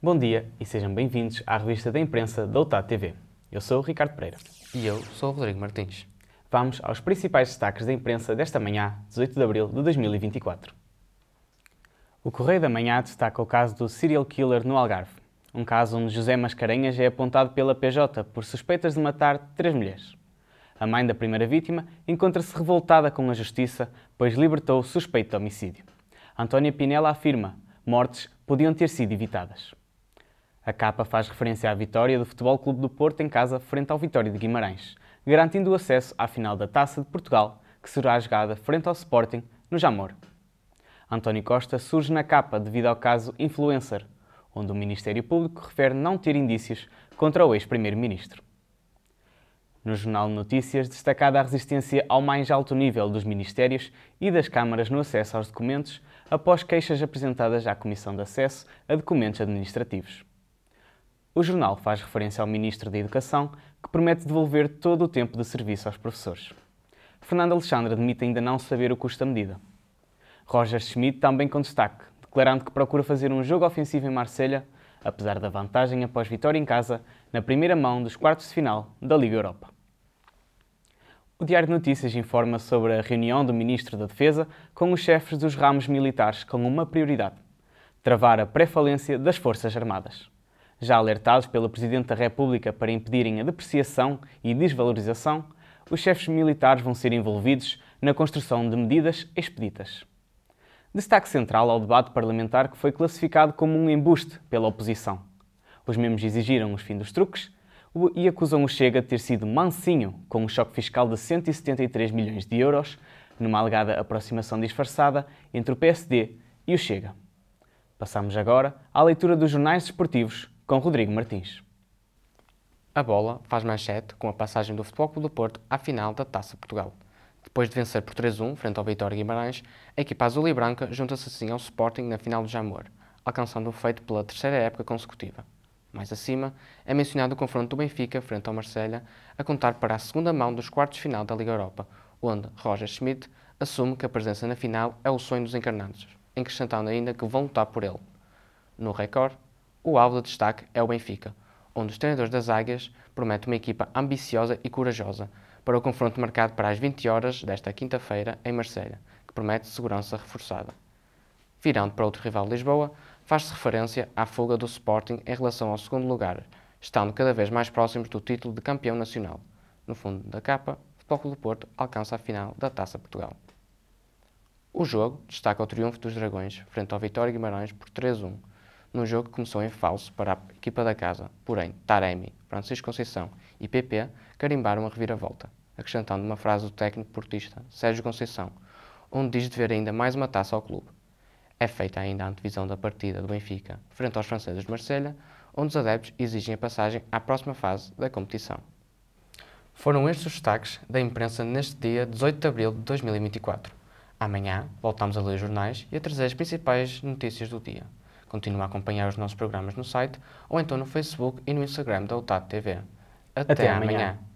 Bom dia e sejam bem-vindos à revista da imprensa da UTAD TV. Eu sou o Ricardo Pereira. E eu sou o Rodrigo Martins. Vamos aos principais destaques da imprensa desta manhã, 18 de abril de 2024. O Correio da Manhã destaca o caso do serial killer no Algarve, um caso onde José Mascarenhas é apontado pela PJ por suspeitas de matar três mulheres. A mãe da primeira vítima encontra-se revoltada com a justiça, pois libertou o suspeito de homicídio. Antónia Pinela afirma: mortes podiam ter sido evitadas. A capa faz referência à vitória do Futebol Clube do Porto em casa frente ao Vitória de Guimarães, garantindo o acesso à final da Taça de Portugal, que será jogada frente ao Sporting, no Jamor. António Costa surge na capa devido ao caso Influencer, onde o Ministério Público refere não ter indícios contra o ex-primeiro-ministro. No Jornal de Notícias, destacada a resistência ao mais alto nível dos ministérios e das câmaras no acesso aos documentos, após queixas apresentadas à Comissão de Acesso a Documentos Administrativos. O jornal faz referência ao Ministro da Educação, que promete devolver todo o tempo de serviço aos professores. Fernando Alexandre admite ainda não saber o custo da medida. Roger Schmidt também com destaque, declarando que procura fazer um jogo ofensivo em Marselha, apesar da vantagem após vitória em casa na primeira mão dos quartos de final da Liga Europa. O Diário de Notícias informa sobre a reunião do Ministro da Defesa com os chefes dos ramos militares com uma prioridade: travar a pré-falência das Forças Armadas. Já alertados pelo Presidente da República para impedirem a depreciação e desvalorização, os chefes militares vão ser envolvidos na construção de medidas expeditas. Destaque central ao debate parlamentar que foi classificado como um embuste pela oposição. Os mesmos exigiram os fins dos truques e acusam o Chega de ter sido mansinho com um choque fiscal de 173 milhões de euros, numa alegada aproximação disfarçada entre o PSD e o Chega. Passamos agora à leitura dos jornais desportivos com Rodrigo Martins. A bola faz manchete com a passagem do Futebol Clube do Porto à final da Taça Portugal. Depois de vencer por 3-1 frente ao Vitória Guimarães, a equipa azul e branca junta-se assim ao Sporting na final do Jamor, alcançando o feito pela terceira época consecutiva. Mais acima, é mencionado o confronto do Benfica frente ao Marselha, a contar para a segunda mão dos quartos final da Liga Europa, onde Roger Schmidt assume que a presença na final é o sonho dos encarnados, acrescentando ainda que vão lutar por ele. No recorde, o alvo de destaque é o Benfica, onde os treinadores das Águias prometem uma equipa ambiciosa e corajosa para o confronto marcado para as 20 horas desta quinta-feira em Marselha, que promete segurança reforçada. Virando para outro rival de Lisboa, faz-se referência à fuga do Sporting em relação ao segundo lugar, estando cada vez mais próximos do título de campeão nacional. No fundo da capa, o Futebol do Porto alcança a final da Taça Portugal. O jogo destaca o triunfo dos Dragões frente ao Vitória Guimarães por 3-1, num jogo que começou em falso para a equipa da casa, porém Taremi, Francisco Conceição e PP carimbaram a reviravolta, acrescentando uma frase do técnico portista Sérgio Conceição, onde diz dever ainda mais uma taça ao clube. É feita ainda a antevisão da partida do Benfica frente aos franceses de Marselha, onde os adeptos exigem a passagem à próxima fase da competição. Foram estes os destaques da imprensa neste dia 18 de abril de 2024. Amanhã voltamos a ler os jornais e a trazer as principais notícias do dia. Continua a acompanhar os nossos programas no site ou então no Facebook e no Instagram da UTAD TV. Até, Até amanhã. amanhã.